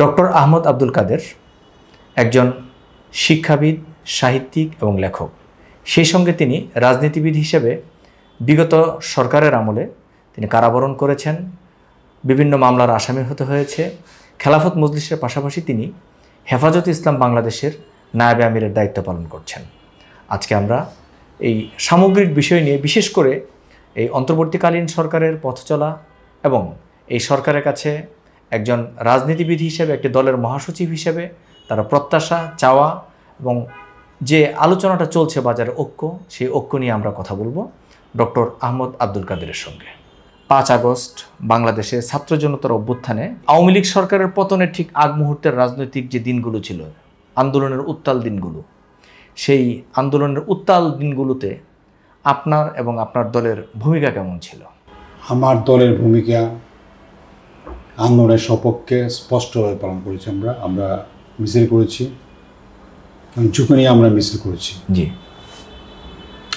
Doctor Ahmad Abdul কাদের একজন শিক্ষাবিদ সাহিত্যিক এবং লেখক সেই সঙ্গে তিনি রাজনীতিবিদ হিসেবে বিগত সরকারের আমলে তিনি কারাবরণ করেছেন বিভিন্ন মামলার আসামি হতে হয়েছে খেলাফত মজলিসের পাশাপাশি তিনি হেফাজত ইসলাম বাংলাদেশের নায়াবে আমিরের দায়িত্ব পালন করছেন আজকে আমরা এই সামগ্রিক বিষয় নিয়ে বিশেষ করে এই অন্তর্বর্তীকালীন সরকারের পথ চলা এবং এই সরকারের কাছে একজন রাজনীতিবিদ হিসেবে একটি দলের মহাসচিব হিসেবে তারা প্রত্যাশা চাওয়া এবং যে আলোচনাটা চলছে বাজারে ঐক্য সেই ঐক্য নিয়ে আমরা কথা বলবো ডক্টর আহমদ আব্দুল কাদেরের সঙ্গে পাঁচ আগস্ট বাংলাদেশে ছাত্র জনতার অভ্যুত্থানে আওয়ামী লীগ সরকারের পতনের ঠিক আগ মুহূর্তের রাজনৈতিক যে দিনগুলো ছিল আন্দোলনের উত্তাল দিনগুলো সেই আন্দোলনের উত্তাল দিনগুলোতে আপনার এবং আপনার দলের ভূমিকা কেমন ছিল আমার দলের ভূমিকা আন্দোলনের সপক্ষে স্পষ্টভাবে পালন করেছি আমরা আমরা মিছিল করেছি ঝুঁকি নিয়ে আমরা মিছিল করেছি জি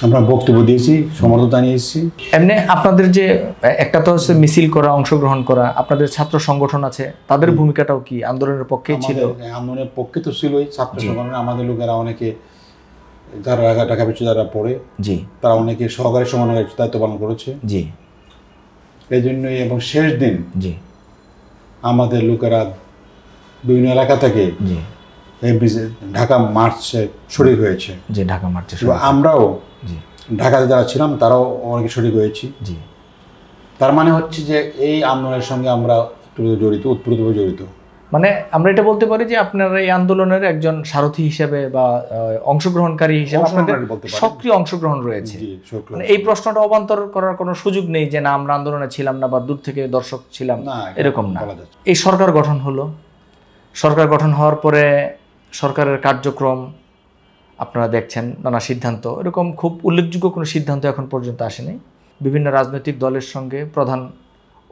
আমরা বক্তব্য দিয়েছি সমর্থন জানিয়েছি এমনি আপনাদের যে একটা তো হচ্ছে মিছিল করা অংশগ্রহণ করা আপনাদের ছাত্র সংগঠন আছে তাদের ভূমিকাটাও কি আন্দোলনের পক্ষে ছিল হ্যাঁ, আন্দোলনের পক্ষে তো ছিলই ছাত্র সংগঠন আমাদের লোকেরা অনেকে যারা টাকা পিছু যারা পড়ে জি তারা অনেকে সহকারী সমন্বয় দায়িত্ব পালন করেছে জি এই জন্যই এবং শেষ দিন জি আমাদের লোকেরা বিভিন্ন এলাকা থেকে ঢাকা মার্চে শরীর হয়েছে যে ঢাকা মার্চে আমরাও ঢাকাতে যারা ছিলাম তারাও অনেকে শরীর হয়েছি জি তার মানে হচ্ছে যে এই আন্দোলনের সঙ্গে আমরা জড়িত উৎপ্রুতভাবে জড়িত মানে আমরা এটা বলতে পারি যে আপনারা এই আন্দোলনের একজন সারথি হিসেবে বা অংশগ্রহণকারী হিসেবে আপনাদের সক্রিয় অংশগ্রহণ রয়েছে মানে এই প্রশ্নটা অবান্তর করার কোনো সুযোগ নেই যে না আমরা আন্দোলনে ছিলাম না বা দূর থেকে দর্শক ছিলাম এরকম না এই সরকার গঠন হলো সরকার গঠন হওয়ার পরে সরকারের কার্যক্রম আপনারা দেখছেন নানা সিদ্ধান্ত এরকম খুব উল্লেখযোগ্য কোনো সিদ্ধান্ত এখন পর্যন্ত আসেনি বিভিন্ন রাজনৈতিক দলের সঙ্গে প্রধান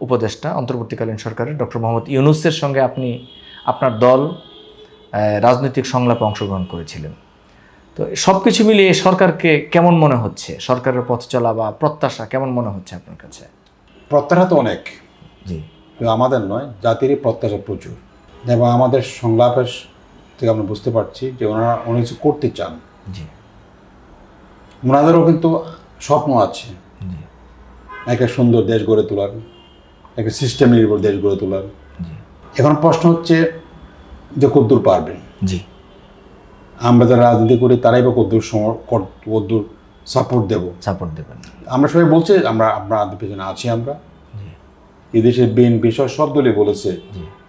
উপদেষ্টা অন্তর্বর্তীকালীন সরকারের ডক্টর মোহাম্মদ ইউনুসের সঙ্গে আপনি আপনার দল রাজনৈতিক সংলাপে অংশগ্রহণ করেছিলেন তো সব কিছু মিলিয়ে সরকারকে কেমন মনে হচ্ছে সরকারের পথ চলা বা প্রত্যাশা কেমন মনে হচ্ছে আপনার কাছে প্রত্যাশা তো অনেক জি আমাদের নয় জাতিরই প্রত্যাশা প্রচুর এবং আমাদের সংলাপের থেকে আমরা বুঝতে পারছি যে ওনারা অনেক কিছু করতে চান জি ওনাদেরও কিন্তু স্বপ্ন আছে একটা সুন্দর দেশ গড়ে তোলার একটা সিস্টেম নির্ভর দেশ গড়ে তোলার এখন প্রশ্ন হচ্ছে যে কদ্দূর পারবেন জি আমরা যারা রাজনীতি করি তারাই বা কদ্দূর কদ্দূর সাপোর্ট দেব সাপোর্ট দেবেন আমরা সবাই বলছে আমরা আপনার পেছনে আছি আমরা এদেশের বিএনপি সহ সব দলই বলেছে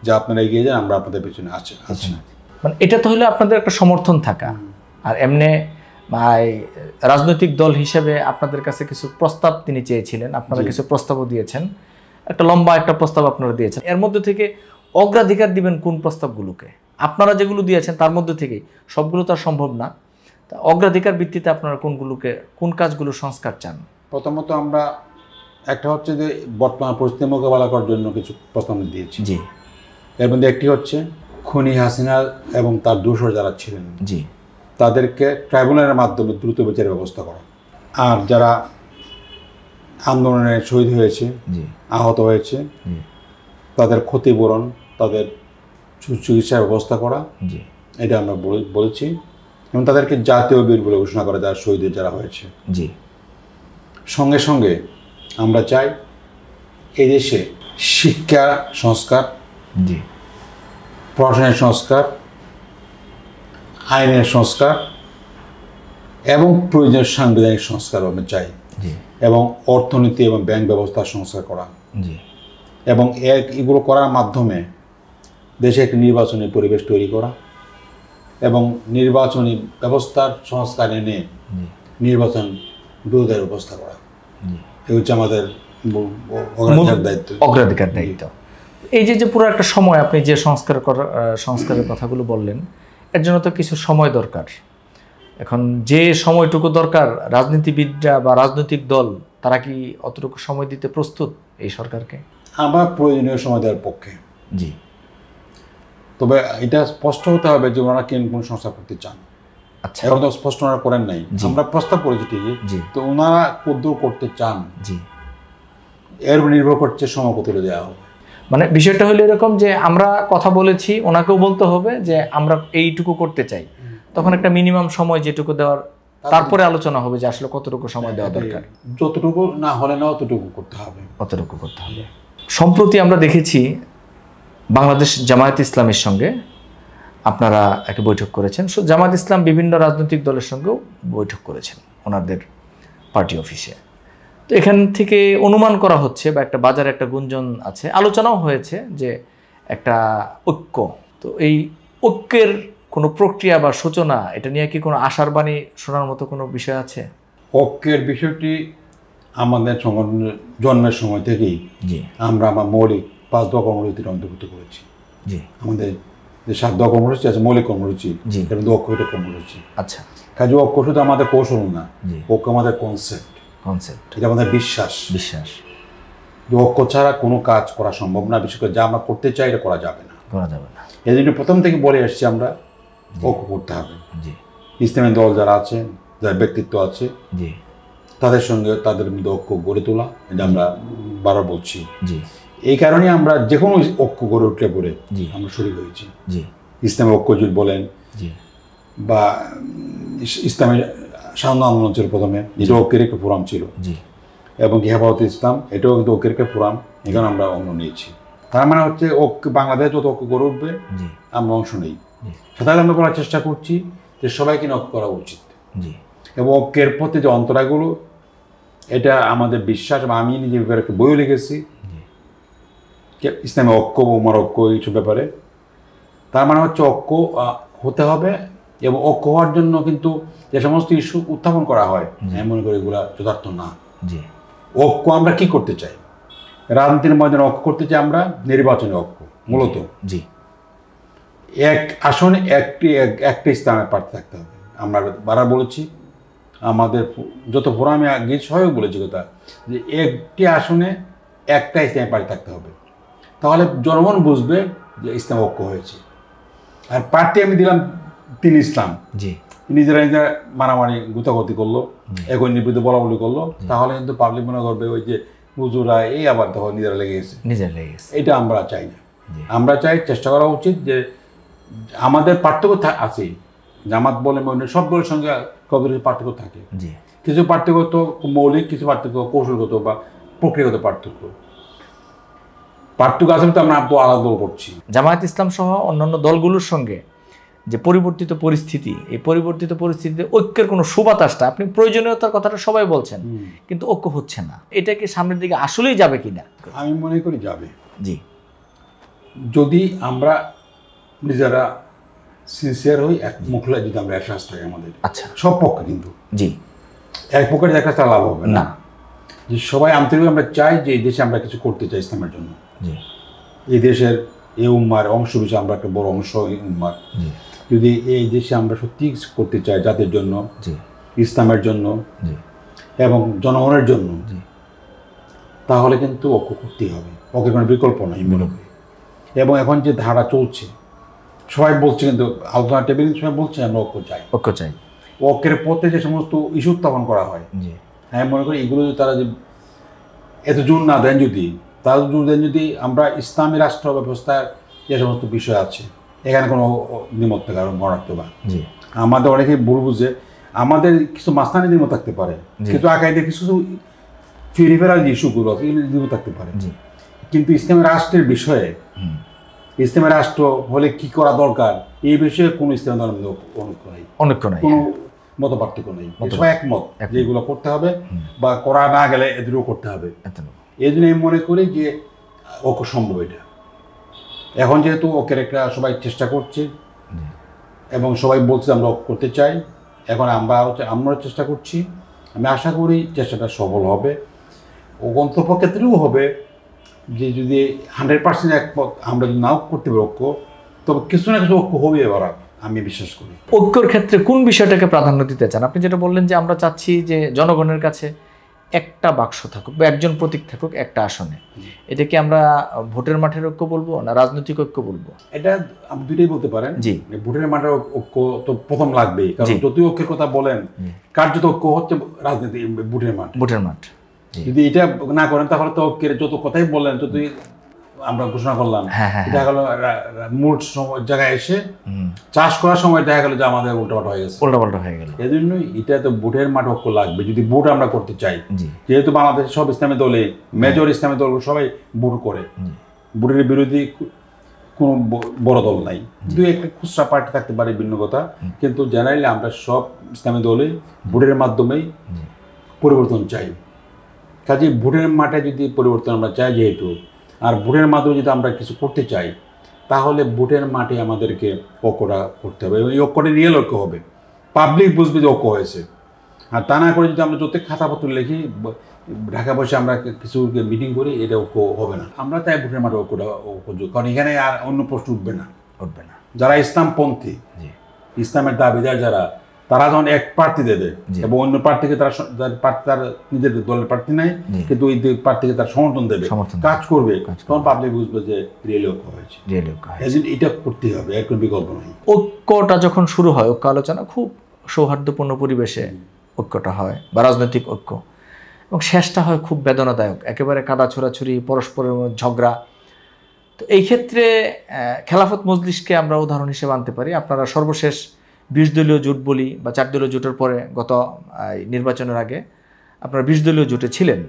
যে আপনারা এগিয়ে যান আমরা আপনাদের পেছনে আছি আছি আচ্ছা। মানে এটা তো হলে আপনাদের একটা সমর্থন থাকা আর এমনি রাজনৈতিক দল হিসেবে আপনাদের কাছে কিছু প্রস্তাব তিনি চেয়েছিলেন আপনারা কিছু প্রস্তাবও দিয়েছেন একটা লম্বা একটা প্রস্তাব আপনারা দিয়েছেন এর মধ্যে থেকে অগ্রাধিকার দিবেন কোন প্রস্তাবগুলোকে আপনারা যেগুলো দিয়েছেন তার মধ্যে থেকেই সবগুলো তো সম্ভব না তা অগ্রাধিকার ভিত্তিতে আপনারা কোনগুলোকে কোন কাজগুলো সংস্কার চান প্রথমত আমরা একটা হচ্ছে যে বর্তমান পরিস্থিতি মোকাবেলা করার জন্য কিছু প্রস্তাব দিয়েছি জি এর মধ্যে একটি হচ্ছে খনি হাসিনা এবং তার দোষর যারা ছিলেন জি তাদেরকে ট্রাইব্যুনালের মাধ্যমে দ্রুত বিচারের ব্যবস্থা করা আর যারা আন্দোলনে শহীদ হয়েছে আহত হয়েছে তাদের ক্ষতিপূরণ তাদের চিকিৎসার ব্যবস্থা করা এটা আমরা বলেছি এবং তাদেরকে জাতীয় বীর বলে ঘোষণা করা যারা শহীদের যারা হয়েছে জি সঙ্গে সঙ্গে আমরা চাই এই দেশে শিক্ষা সংস্কার জি পড়াশোনার সংস্কার আইনের সংস্কার এবং প্রয়োজনীয় সাংবিধানিক সংস্কার আমরা চাই জি এবং অর্থনীতি এবং ব্যাংক ব্যবস্থা সংস্কার করা জি এবং এগুলো করার মাধ্যমে দেশে একটি নির্বাচনী পরিবেশ তৈরি করা এবং নির্বাচনী ব্যবস্থার সংস্কার এনে নির্বাচন দ্রুতের ব্যবস্থা করা এ হচ্ছে আমাদের দায়িত্ব অগ্রাধিকার দায়িত্ব এই যে যে পুরো একটা সময় আপনি যে সংস্কার করা সংস্কারের কথাগুলো বললেন এর জন্য তো কিছু সময় দরকার এখন যে সময়টুকু দরকার রাজনীতিবিদরা বা রাজনৈতিক দল তারা কি অতটুকু সময় দিতে প্রস্তুত এই সরকারকে আমার প্রয়োজনীয় সময় দেওয়ার পক্ষে জি তবে এটা স্পষ্ট হতে হবে যে ওনারা কেন কোন সংস্থা করতে চান আচ্ছা এখন তো স্পষ্ট ওনারা করেন নাই আমরা প্রস্তাব করেছি ঠিকই তো ওনারা কদ্দূর করতে চান জি এর নির্ভর করছে সময় কত দেওয়া হবে মানে বিষয়টা হলো এরকম যে আমরা কথা বলেছি ওনাকেও বলতে হবে যে আমরা এইটুকু করতে চাই তখন একটা মিনিমাম সময় যেটুকু দেওয়ার তারপরে আলোচনা হবে যে আসলে কতটুকু সময় দেওয়া হ্যাঁ, দরকার যতটুকু না হলে না অতটুকু করতে হবে অতটুকু করতে হবে হ্যাঁ। সম্প্রতি আমরা দেখেছি বাংলাদেশ জামায়াত ইসলামের সঙ্গে আপনারা একটা বৈঠক করেছেন সো জামাত ইসলাম বিভিন্ন রাজনৈতিক দলের সঙ্গেও বৈঠক করেছেন ওনাদের পার্টি অফিসে তো এখান থেকে অনুমান করা হচ্ছে বা একটা বাজারে একটা গুঞ্জন আছে আলোচনাও হয়েছে যে একটা ঐক্য তো এই ঐক্যের কোনো প্রক্রিয়া বা সূচনা এটা নিয়ে কি কোনো আশার বাণী শোনার মতো কোনো বিষয় আছে ঐক্যের বিষয়টি আমাদের সংগঠনের জন্মের সময় থেকেই আমরা আমার মৌলিক পাঁচ দফা কর্মসূচির অন্তর্ভুক্ত করেছি আমাদের যে সাত দফা কর্মসূচি আছে মৌলিক কর্মসূচি অক্ষ এটা কর্মসূচি আচ্ছা কাজে ঐক্য শুধু আমাদের কৌশল না ঐক্য আমাদের কনসেপ্ট কনসেপ্ট এটা আমাদের বিশ্বাস বিশ্বাস যে ঐক্য ছাড়া কোনো কাজ করা সম্ভব না বিশেষ করে যা আমরা করতে চাই এটা করা যাবে না করা যাবে না এই জন্য প্রথম থেকে বলে এসছি আমরা ওকে করতে হবে জি দল যারা আছে যার ব্যক্তিত্ব আছে জি তাদের সঙ্গে তাদের মধ্যে ঐক্য গড়ে তোলা এটা আমরা বারবার বলছি জি এই কারণে আমরা যে কোনো ঐক্য গড়ে উঠলে পরে আমরা শরীর হয়েছি জি ঐক্য যদি বলেন জি বা ইসলামের সান্দ আন্দোলন ছিল প্রথমে এটা ঐক্যের একটা ফোরাম ছিল জি এবং হেফাজত ইসলাম এটাও কিন্তু ঐক্যের একটা ফোরাম এখানে আমরা অন্য নিয়েছি তার মানে হচ্ছে ঐক্য বাংলাদেশ যত ঐক্য গড়ে উঠবে আমরা অংশ নেই সেটাই আমরা বলার চেষ্টা করছি যে সবাইকে নক করা উচিত জি এবং অজ্ঞের প্রতি যে অন্তরাগুলো এটা আমাদের বিশ্বাস বা আমি নিজে ব্যাপারে একটা বইও লিখেছি ইসলামে ঐক্য উমার ঐক্য এইসব ব্যাপারে তার মানে হচ্ছে অক্ষ হতে হবে এবং ঐক্য হওয়ার জন্য কিন্তু যে সমস্ত ইস্যু উত্থাপন করা হয় আমি মনে করি এগুলা যথার্থ না জি অক্ষ আমরা কি করতে চাই রাজনীতির ময়দানে অক্ষ করতে চাই আমরা নির্বাচনী অক্ষ মূলত জি এক আসন একটি একটি স্থানে প্রার্থী থাকতে হবে আমরা বারা বলেছি আমাদের যত ফোরামে গিয়ে সহায়ক বলেছি কথা যে একটি আসনে একটা ইসলামী পার্টি থাকতে হবে তাহলে জনগণ বুঝবে যে ইসলাম ঐক্য হয়েছে আর পার্টি আমি দিলাম তিন ইসলাম জি নিজেরা নিজেরা মারামারি গুতাগতি করলো এখন নিবৃত্ত বলা বলি করলো তাহলে কিন্তু পাবলিক মনে করবে ওই যে হুজুরা এই আবার তখন নিজেরা লেগে গেছে নিজেরা লেগে গেছে এটা আমরা চাই না আমরা চাই চেষ্টা করা উচিত যে আমাদের পার্থক্য আছে জামাত বলে মনে সবগুলোর সঙ্গে কবিরের পার্থক্য থাকে কিছু পার্থক্য তো মৌলিক কিছু পার্থক্য কৌশলগত বা প্রক্রিয়াগত পার্থক্য পার্থক্য আছে তো আমরা তো আলাদা করছি জামায়াত ইসলাম সহ অন্যান্য দলগুলোর সঙ্গে যে পরিবর্তিত পরিস্থিতি এই পরিবর্তিত পরিস্থিতিতে ঐক্যের কোনো সুবাতাসটা আপনি প্রয়োজনীয়তার কথাটা সবাই বলছেন কিন্তু ঐক্য হচ্ছে না এটা কি সামনের দিকে আসলেই যাবে কিনা আমি মনে করি যাবে জি যদি আমরা নিজেরা সিনসিয়ার হই এক মুখলা যদি আমরা অ্যাডভান্স থাকি আমাদের আচ্ছা সব পক্ষে কিন্তু জি এক পক্ষে দেখা কাজটা লাভ হবে না যে সবাই আন্তরিক আমরা চাই যে এই দেশে আমরা কিছু করতে চাই ইসলামের জন্য এই দেশের এই উম্মার অংশ বিশেষ আমরা একটা বড় অংশ এই উম্মার যদি এই দেশে আমরা সত্যি করতে চাই জাতির জন্য ইসলামের জন্য এবং জনগণের জন্য তাহলে কিন্তু ঐক্য করতেই হবে ঐক্যের কোনো বিকল্প নাই মনে এবং এখন যে ধারা চলছে সবাই বলছে কিন্তু আলোচনা টেবিল সবাই বলছে আমরা ঐক্য চাই ঐক্য চাই ঐক্যের পথে যে সমস্ত ইস্যু উত্থাপন করা হয় হ্যাঁ মনে করি এগুলো যদি তারা যে এত জোর না দেন যদি তারা জোর দেন যদি আমরা ইসলামী রাষ্ট্র ব্যবস্থার যে সমস্ত বিষয় আছে এখানে কোনো নিমত্ত কারণ মরাক্ত বা আমাদের অনেকে ভুল বুঝে আমাদের কিছু মাস্তানি নিম থাকতে পারে কিন্তু আকাইদের কিছু কিছু ফিরিফেরাল যে ইস্যুগুলো আছে এগুলো থাকতে পারে কিন্তু ইসলামী রাষ্ট্রের বিষয়ে ইসলামী রাষ্ট্র হলে কি করা দরকার এই বিষয়ে কোনো ইসলামী ধর্ম অনৈক্য নেই অনৈক্য নেই মত পার্থক্য নেই সবাই একমত এগুলো করতে হবে বা করা না গেলে এদেরও করতে হবে এই জন্য আমি মনে করি যে ওকে সম্ভব এটা এখন যেহেতু ওকে একটা সবাই চেষ্টা করছে এবং সবাই বলছে আমরা করতে চাই এখন আমরা আমরা চেষ্টা করছি আমি আশা করি চেষ্টাটা সফল হবে ও অন্তপক্ষেত্রেও হবে যে যদি হান্ড্রেড পার্সেন্ট এক আমরা নাও করতে পারি ঐক্য তবে কিছু না কিছু ঐক্য হবে এবার আমি বিশ্বাস করি ঐক্যর ক্ষেত্রে কোন বিষয়টাকে প্রাধান্য দিতে চান আপনি যেটা বললেন যে আমরা চাচ্ছি যে জনগণের কাছে একটা বাক্স থাকুক বা একজন প্রতীক থাকুক একটা আসনে এটা কি আমরা ভোটের মাঠের ঐক্য বলবো না রাজনৈতিক ঐক্য বলবো এটা আপনি দুইটাই বলতে পারেন জি ভোটের মাঠের ঐক্য তো প্রথম লাগবেই কারণ যতই ঐক্যের কথা বলেন কার্যত ঐক্য হচ্ছে রাজনীতি ভোটের মাঠ ভোটের মাঠ যদি এটা না করেন তাহলে তো যত কথাই বললেন তত আমরা ঘোষণা করলাম দেখা হ্যাঁ, হ্যাঁ, হ্যাঁ। গেলো মূল জায়গায় এসে চাষ করার সময় দেখা গেলো যে আমাদের উল্টাপাল্টা হয়ে গেছে উল্টাপাল্টা হয়ে গেল এই জন্যই এটা তো বুটের মাঠ লাগবে যদি বুট আমরা করতে চাই যেহেতু বাংলাদেশের সব ইসলামী দলে মেজর ইসলামী দল সবাই বুট করে বুটের বিরোধী কোনো বড় দল নাই দু একটা খুচরা পার্টি থাকতে পারে ভিন্ন কথা কিন্তু জেনারেলি আমরা সব ইসলামী দলে বুটের মাধ্যমেই পরিবর্তন চাই কাজে ভোটের মাঠে যদি পরিবর্তন আমরা চাই যেহেতু আর ভোটের মাধ্যমে যদি আমরা কিছু করতে চাই তাহলে ভোটের মাঠে আমাদেরকে ঐক্যটা করতে হবে এই ঐক্যটা রিয়েল ঐক্য হবে পাবলিক বুঝবে যে ঐক্য হয়েছে আর তা না করে যদি আমরা যত খাতাপত্র লিখি ঢাকা বসে আমরা কিছু মিটিং করি এটা ঐক্য হবে না আমরা তাই ভোটের মাঠে ঐক্যটা ঐক্য কারণ এখানে আর অন্য প্রশ্ন উঠবে না উঠবে না যারা ইসলামপন্থী ইসলামের দাবিদার যারা তারা যখন এক প্রার্থীতে দেবে এবং অন্য প্রার্থীকে তারা তার নিজের দলের প্রার্থী নাই কিন্তু ওই প্রার্থীকে তার সমর্থন দেবে কাজ করবে তখন পাবলিক বুঝবে যে রিয়েল হয়েছে এটা করতেই হবে এর কোনো বিকল্প নাই ঐক্যটা যখন শুরু হয় ঐক্য আলোচনা খুব সৌহার্দ্যপূর্ণ পরিবেশে ঐক্যটা হয় বা রাজনৈতিক ঐক্য এবং শেষটা হয় খুব বেদনাদায়ক একেবারে কাদা ছোড়াছুরি পরস্পরের ঝগড়া তো এই ক্ষেত্রে খেলাফত মজলিসকে আমরা উদাহরণ হিসেবে আনতে পারি আপনারা সর্বশেষ বিশ দলীয় জোট বলি বা চার দলীয় জোটের পরে গত নির্বাচনের আগে আপনারা বিশ দলীয় জোটে ছিলেন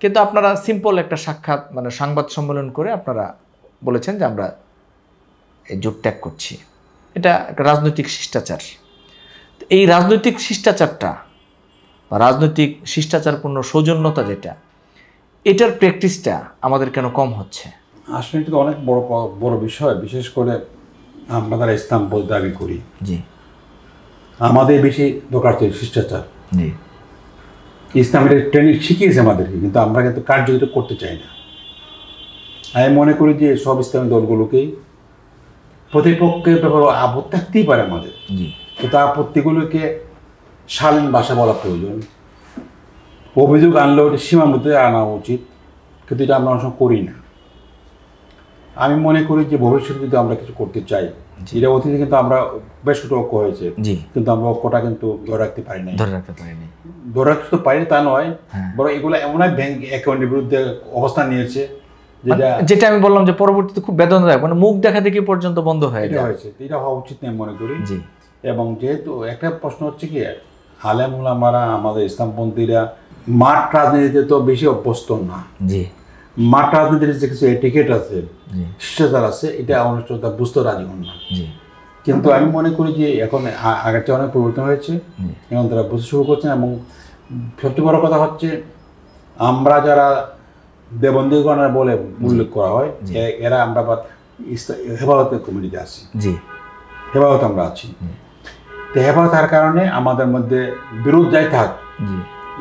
কিন্তু আপনারা সিম্পল একটা সাক্ষাৎ মানে সংবাদ সম্মেলন করে আপনারা বলেছেন যে আমরা এই জোট ত্যাগ করছি এটা একটা রাজনৈতিক শিষ্টাচার এই রাজনৈতিক শিষ্টাচারটা বা রাজনৈতিক শিষ্টাচারপূর্ণ সৌজন্যতা যেটা এটার প্র্যাকটিসটা আমাদের কেন কম হচ্ছে আসলে এটা অনেক বড় বড় বিষয় বিশেষ করে আমরা তারা ইসলাম দাবি করি জি আমাদের বেশি দরকার ছিল শিষ্টাচার জি ট্রেনিং শিখিয়েছে আমাদেরকে কিন্তু আমরা কিন্তু কার্যকরী করতে চাই না আমি মনে করি যে সব ইসলামী দলগুলোকেই প্রতিপক্ষের ব্যাপারে আপত্তি থাকতেই পারে আমাদের কিন্তু আপত্তিগুলোকে শালীন ভাষা বলা প্রয়োজন অভিযোগ আনলেও এটা সীমাবদ্ধ আনা উচিত কিন্তু এটা আমরা অনেক করি না আমি মনে করি যে ভবিষ্যতে যদি আমরা কিছু করতে চাই কিন্তু আমরা বেশ কিছু হয়েছে কিন্তু আমরা কিন্তু ধরে রাখতে পারি নাই ধরে রাখতে পারি নাই ধরে রাখতে পারি তা নয় হ্যাঁ। বরং এগুলো এমন এক ব্যাংক অ্যাকাউন্টের বিরুদ্ধে অবস্থান নিয়েছে মানে যেটা আমি বললাম যে পরবর্তীতে খুব বেদনাদায়ক মানে মুখ দেখা দেখি পর্যন্ত বন্ধ হয়ে যায় হয়েছে এটা হওয়া উচিত নেই মনে করি জি এবং যেহেতু একটা প্রশ্ন হচ্ছে কি আলেম উলামারা আমাদের ইসলামপন্থীরা মাঠ রাজনীতিতে তো বেশি অভ্যস্ত না জি মাটাদের যে কিছু এটিকেট আছে শিষ্টাচার আছে এটা অনুষ্ঠানটা বুঝতে রাজি হন না কিন্তু আমি মনে করি যে এখন আগের চেয়ে অনেক পরিবর্তন হয়েছে এবং তারা বুঝতে শুরু করছেন এবং সবচেয়ে বড় কথা হচ্ছে আমরা যারা দেবন্দীগণের বলে উল্লেখ করা হয় যে এরা আমরা আবার হেফাজতের কমিটিতে আছি জি হেফাজত আমরা আছি তো হেফাজত হওয়ার কারণে আমাদের মধ্যে বিরোধ যাই থাক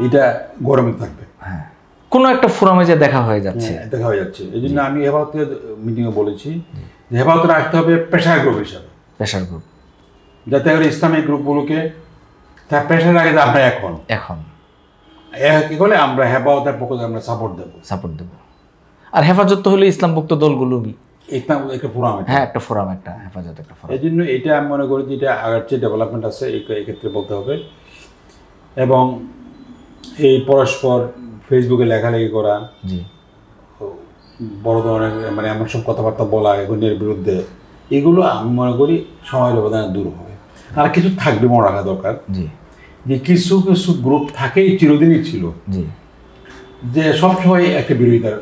এটা গরমে থাকবে কোনো একটা ফোরামে যে দেখা হয়ে যাচ্ছে হ্যাঁ, দেখা হয়ে যাচ্ছে এই জন্য আমি হেফাজতকে মিটিংয়ে বলেছি যে হেফাজত রাখতে হবে প্রেশার গ্রুপ হিসাবে প্রেশার গ্রুপ যাতে করে ইসলামিক গ্রুপগুলোকে তার প্রেশার রাখে আমরা এখন এখন কী বলে আমরা হেফাজতের পক্ষ থেকে আমরা সাপোর্ট দেবো সাপোর্ট দেবো আর হেফাজত তো হলো ইসলামভুক্ত দলগুলো ইসলাম একটা ফোরাম হ্যাঁ একটা ফোরাম একটা হেফাজত একটা ফোরাম এই জন্য এটা আমি মনে করি যে এটা আগের চেয়ে ডেভেলপমেন্ট আছে এই ক্ষেত্রে বলতে হবে এবং এই পরস্পর ফেসবুকে লেখালেখি করা বড় ধরনের মানে এমন সব কথাবার্তা বলা এগুলোর বিরুদ্ধে এগুলো আমি মনে করি সময়ের অবদানে দূর হবে আর কিছু থাকবে মনে রাখা দরকার যে কিছু কিছু গ্রুপ থাকেই চিরদিনই ছিল যে সবসময় একটা বিরোধিতার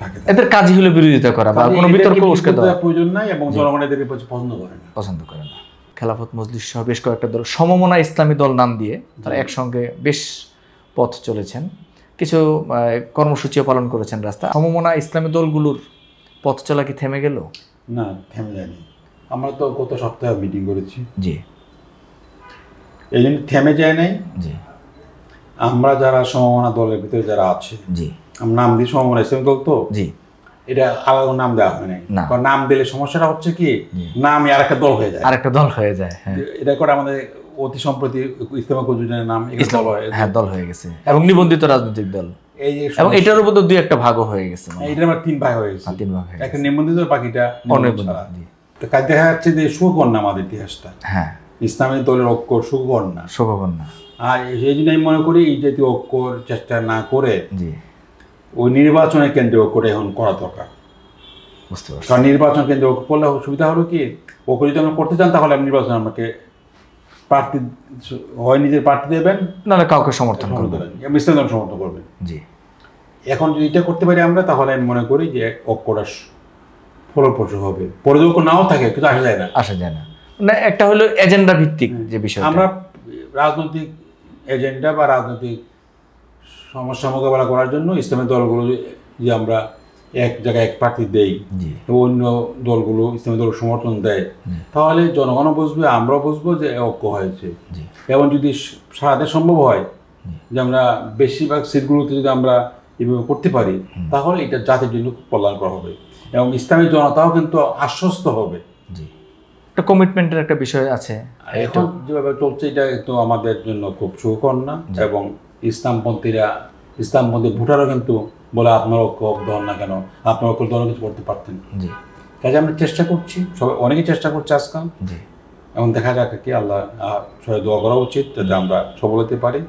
থাকে এদের কাজই হলো বিরোধিতা করা বা কোনো বিতর্ক উস্কে দেওয়া প্রয়োজন নাই এবং জনগণ এদেরকে পছন্দ করে না পছন্দ করে না খেলাফত মজলিস সহ বেশ কয়েকটা দল সমমনা ইসলামী দল নাম দিয়ে তারা একসঙ্গে বেশ পথ চলেছেন কিছু কর্মসূচিও পালন করেছেন রাস্তা সমমনা ইসলামী দলগুলোর পথ চলা কি থেমে গেল না থেমে যায়নি আমরা তো গত সপ্তাহে মিটিং করেছি জি এই জন্য থেমে যায় নাই জি আমরা যারা সমমনা দলের ভিতরে যারা আছে জি নাম দিই সমমনা ইসলামী দল তো জি এটা আলাদা নাম দেওয়া হয় নাই নাম দিলে সমস্যাটা হচ্ছে কি নাম আর একটা দল হয়ে যায় আর একটা দল হয়ে যায় হ্যাঁ। এটা করে আমাদের অতি সম্প্রতি ইসলামা কজুজনের নাম হ্যাঁ দল হয়ে গেছে এবং নিবন্ধিত রাজনৈতিক দল এবং এটার উপর তো দুই একটা ভাগও হয়ে গেছে মানে। এটা আমার তিন ভাগ হয়ে গেছে হ্যাঁ, তিন ভাগ একটা নিবন্ধিত বাকিটা অনিবন্ধিত কাজ দেখা যাচ্ছে যে সুকন্যা আমাদের ইতিহাসটা হ্যাঁ ইসলামের দলের অক্ষর সুকন্যা সুকন্যা আর সেই জন্য আমি মনে করি এই জাতীয় অক্ষর চেষ্টা না করে ওই নির্বাচনের কেন্দ্র করে এখন করা দরকার বুঝতে পারছি কারণ নির্বাচন কেন্দ্রে করলে সুবিধা হলো কি ওকে যদি আমরা করতে চান তাহলে নির্বাচন আমাকে প্রার্থী হয় নিজের প্রার্থী দেবেন না না কাউকে সমর্থন করবেন দল সমর্থন করবেন জি এখন যদি এটা করতে পারি আমরা তাহলে আমি মনে করি যে অক্ষরা ফলপ্রসূ হবে পরিদর্শক নাও থাকে কিন্তু আসা যায় না আসা যায় না না একটা হলো এজেন্ডা ভিত্তিক হ্যাঁ। যে বিষয় আমরা রাজনৈতিক এজেন্ডা বা রাজনৈতিক সমস্যা মোকাবেলা করার জন্য ইসলামের দলগুলো যে আমরা এক জায়গায় এক পার্টি দেয় অন্য দলগুলো ইসলামী দল সমর্থন দেয় তাহলে জনগণও বুঝবে আমরাও বুঝবো যে ঐক্য হয়েছে এবং যদি সারাতে সম্ভব হয় যে আমরা বেশিরভাগ সিটগুলোতে যদি আমরা এভাবে করতে পারি তাহলে এটা জাতির জন্য কল্যাণকর হবে এবং ইসলামী জনতাও কিন্তু আশ্বস্ত হবে একটা কমিটমেন্টের একটা বিষয় আছে এখন যেভাবে চলছে এটা কিন্তু আমাদের জন্য খুব সুখকর না এবং ইসলামপন্থীরা ইসলামপন্থী ভোটারও কিন্তু বলে আপনারা ঐক্য দল না কেন আপনার ঐক্য দল কিছু করতে পারতেন কাজে আমরা চেষ্টা করছি সবাই অনেকে চেষ্টা করছে আজকাল জি এখন দেখা যাক কি আল্লাহ সবাই দোয়া করা উচিত যাতে আমরা সফল হতে পারি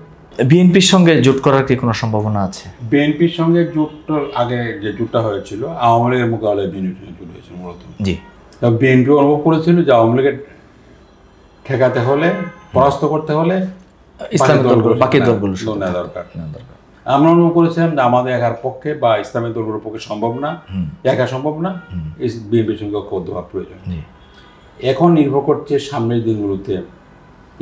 বিএনপির সঙ্গে জোট করার কি কোনো সম্ভাবনা আছে বিএনপির সঙ্গে জোটটার আগে যে জোটটা হয়েছিল আওয়ামী লীগের মোকাবেলায় বিএনপির সঙ্গে জোট হয়েছিল মূলত জি বিএনপি অনুভব করেছিল যে আওয়ামী লীগের ঠেকাতে হলে পরাস্ত করতে হলে ইসলাম দলগুলো বাকি দলগুলো দরকার দরকার আমরা অনুভব করেছিলাম যে আমাদের একার পক্ষে বা ইসলামের দলগুলোর পক্ষে সম্ভব না একা সম্ভব না বিএনপির সঙ্গে ঐক্যবদ্ধ হওয়া প্রয়োজন এখন নির্ভর করছে সামনের দিনগুলোতে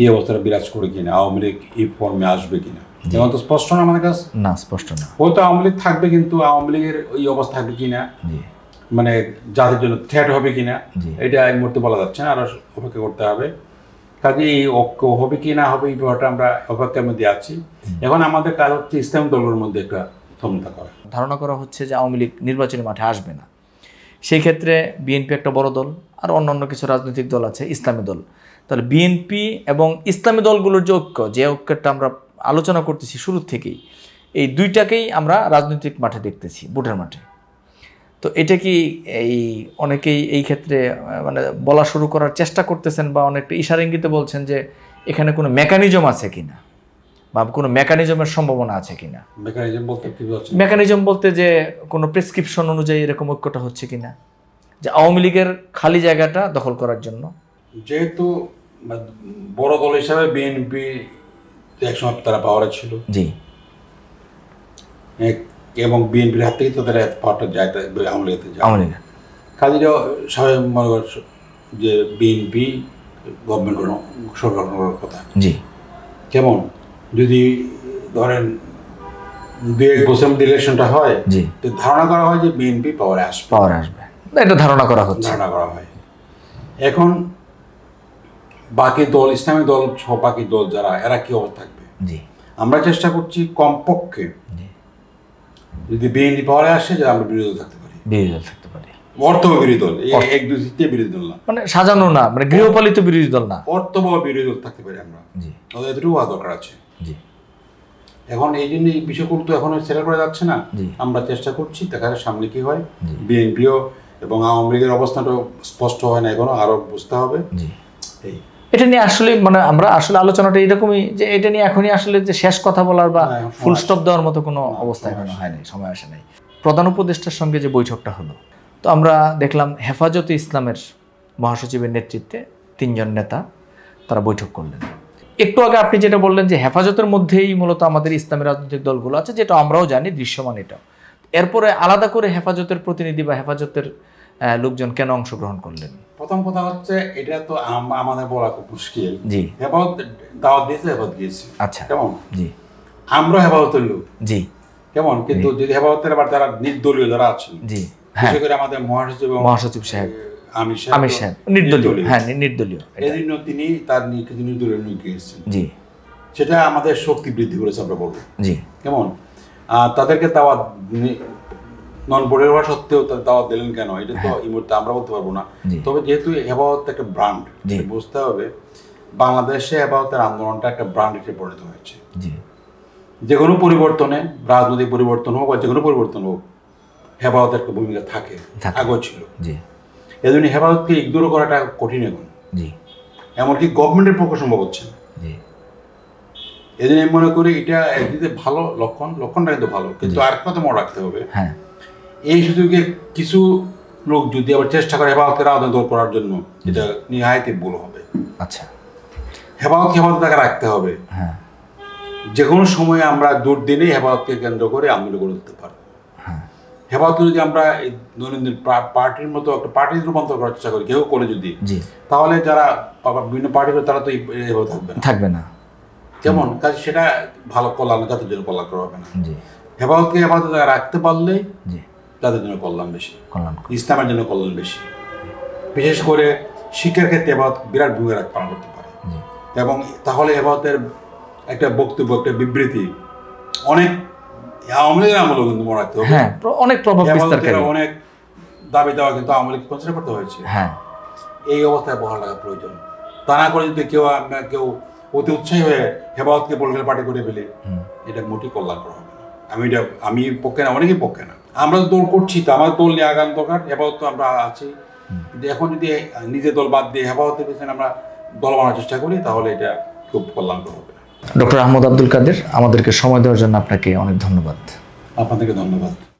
এই অবস্থাটা বিরাজ করে কিনা আওয়ামী লীগ এই ফর্মে আসবে কিনা এখন তো স্পষ্ট না আমাদের কাছে না স্পষ্ট না হয়তো আওয়ামী লীগ থাকবে কিন্তু আওয়ামী লীগের এই অবস্থা থাকবে কিনা মানে জাতির জন্য থ্রেট হবে কিনা এটা এই মুহূর্তে বলা যাচ্ছে না আরো অপেক্ষা করতে হবে কাজে এই ঐক্য হবে কি না হবে এই ব্যাপারটা আমরা অপেক্ষার মধ্যে আছি এখন আমাদের কাজ হচ্ছে ইসলাম দলের মধ্যে একটা ক্ষমতা করা ধারণা করা হচ্ছে যে আওয়ামী লীগ নির্বাচনী মাঠে আসবে না সেই ক্ষেত্রে বিএনপি একটা বড় দল আর অন্যান্য কিছু রাজনৈতিক দল আছে ইসলামী দল তাহলে বিএনপি এবং ইসলামী দলগুলোর যে ঐক্য যে ঐক্যটা আমরা আলোচনা করতেছি শুরু থেকেই এই দুইটাকেই আমরা রাজনৈতিক মাঠে দেখতেছি ভোটের মাঠে তো এটা কি এই অনেকেই এই ক্ষেত্রে মানে বলা শুরু করার চেষ্টা করতেছেন বা অনেকটা ইশার ইঙ্গিতে বলছেন যে এখানে কোনো মেকানিজম আছে কি না বা কোনো মেকানিজমের সম্ভাবনা আছে কি না মেকানিজম বলতে মেকানিজম বলতে যে কোনো প্রেসক্রিপশন অনুযায়ী এরকম ঐক্যটা হচ্ছে কি না যে আওয়ামী লীগের খালি জায়গাটা দখল করার জন্য যেহেতু মানে বড় দল হিসাবে বিএনপি একসময় তারা পাওয়ারে ছিল জি এবং বিএনপির হাত থেকে তাদের পাওয়াটা যায় আমলে যায় আমলে কাজেরাও সবাই মনে কর যে বিএনপি গভর্নমেন্ট সরকার করার কথা জি কেমন যদি ধরেন দু এক বছর মধ্যে ইলেকশনটা হয় জি তো ধারণা করা হয় যে বিএনপি পাওয়ারে আসবে পাওয়ার আসবে এটা ধারণা করা হচ্ছে ধারণা করা হয় এখন বাকি দল ইসলামী দল সহ বাকি দল যারা এরা কি অবস্থা থাকবে জি আমরা চেষ্টা করছি কমপক্ষে জি যদি বিএনপি পাওয়ারে আসে যে আমরা বিরোধী দল থাকতে পারি বিরোধী দল থাকতে পারি অর্থ বিরোধী দল এক দুই সিটে বিরোধী দল না মানে সাজানো না মানে গৃহপালিত বিরোধী দল না অর্থ বা বিরোধী দল থাকতে পারি আমরা জি এতটুকু হওয়া দরকার আছে জি এখন এই জন্য এই বিষয়গুলো তো এখন সেটেল করা যাচ্ছে না আমরা চেষ্টা করছি দেখা যায় সামনে কি হয় বিএনপিও এবং আওয়ামী লীগের অবস্থাটাও স্পষ্ট হয় না এখনো আরো বুঝতে হবে জি এই এটা নিয়ে আসলে মানে আমরা আসলে আলোচনাটা এরকমই যে এটা নিয়ে এখনই আসলে যে শেষ কথা বলার বা ফুল হ্যাঁ, স্টপ হ্যাঁ, দেওয়ার মতো কোনো হ্যাঁ, অবস্থা এখনো হয়নি সময় আসে নাই প্রধান উপদেষ্টার সঙ্গে যে বৈঠকটা হলো তো আমরা দেখলাম হেফাজতে ইসলামের মহাসচিবের নেতৃত্বে তিনজন নেতা তারা বৈঠক করলেন একটু আগে আপনি যেটা বললেন যে হেফাজতের মধ্যেই মূলত আমাদের ইসলামের রাজনৈতিক দলগুলো আছে যেটা আমরাও জানি দৃশ্যমান এটা এরপরে আলাদা করে হেফাজতের প্রতিনিধি বা হেফাজতের লোকজন কেন অংশগ্রহণ করলেন প্রথম কথা হচ্ছে এটা তো আমাদের বলা খুব মুশকিল জি হেফাজত দাওয়াত দিয়েছে হেফাজত গিয়েছে আচ্ছা কেমন জি আমরা হেফাজতের লোক জি কেমন কিন্তু যদি হেফাজতের আবার যারা নির্দলীয় যারা আছেন জি বিশেষ হ্যাঁ। করে আমাদের মহাসচিব মহাসচিব সাহেব আমির সাহেব নির্দলীয় নির্দলীয় হ্যাঁ, এই জন্য তিনি তার কিছু নির্দলীয় নিয়োগ গিয়েছেন জি সেটা আমাদের শক্তি বৃদ্ধি করেছে আমরা বলবো জি কেমন তাদেরকে দাওয়াত নন বোর্ডের হওয়া সত্ত্বেও দাওয়াত দিলেন কেন এটা তো হ্যাঁ। এই মুহূর্তে আমরা বলতে পারবো না তবে যেহেতু একটা ব্র্যান্ড বুঝতে হবে বাংলাদেশে আন্দোলনটা একটা ব্র্যান্ড হিসেবে পরিণত হয়েছে যে কোনো পরিবর্তনে রাজনৈতিক পরিবর্তন হোক বা যে কোনো পরিবর্তন হোক হেবাওয়াতের একটা ভূমিকা থাকে আগেও ছিল এই জন্য হেবাওয়াতকে ইগনোর করাটা কঠিন এখন এমনকি গভর্নমেন্টের পক্ষে সম্ভব হচ্ছে না এই জন্য আমি মনে করি এটা একদিকে ভালো লক্ষণ লক্ষণটা কিন্তু ভালো কিন্তু আর কথা মনে রাখতে হবে হ্যাঁ এই সুযোগে কিছু লোক যদি আবার চেষ্টা করে হেফাজতের রাজনীতি করার জন্য এটা নিহায়তে ভুল হবে আচ্ছা হেফাজত হেফাজত তাকে রাখতে হবে হ্যাঁ যে কোনো সময়ে আমরা দুর্দিনে হেফাজতকে কেন্দ্র করে আন্দোলন গড়ে তুলতে পারি হেফাজত যদি আমরা দৈনন্দিন পার্টির মতো একটা পার্টি রূপান্তর করার চেষ্টা করি কেউ করে যদি তাহলে যারা বিভিন্ন পার্টি তারা তো থাকবে না থাকবে না কেমন কাজ সেটা ভালো কল্যাণ তাদের জন্য কল্যাণকর হবে না হেফাজতকে হেফাজত রাখতে পারলে তাদের জন্য কল্যাণ বেশি ইসলামের জন্য কল্যাণ বেশি বিশেষ করে শিক্ষার ক্ষেত্রে এবার বিরাট ভূমিকা পালন করতে পারে এবং তাহলে এবারের একটা বক্তব্য একটা বিবৃতি অনেক কিন্তু মনে রাখতে হবে হ্যাঁ, অনেক অনেক দাবি দেওয়া কিন্তু আওয়ামী করতে হয়েছে হ্যাঁ এই অবস্থায় বহাল রাখা প্রয়োজন তা না করে যদি কেউ কেউ অতি উৎসাহী হয়ে হেবাওয়াতকে পলিটিক্যাল পাটি করে ফেলে এটা মোটেই কল্যাণ করা হবে আমি এটা আমি পক্ষে না অনেকেই পক্ষে না আমরা দল করছি তো আমার দল নিয়ে আগাম দরকার হেফাজত আমরা আছি কিন্তু এখন যদি নিজের দল বাদ দিয়ে হেফাজতের পেছনে আমরা দল বানার চেষ্টা করি তাহলে এটা খুব কল্যাণকর হবে ডক্টর আহমদ আব্দুল কাদের আমাদেরকে সময় দেওয়ার জন্য আপনাকে অনেক ধন্যবাদ আপনাদেরকে ধন্যবাদ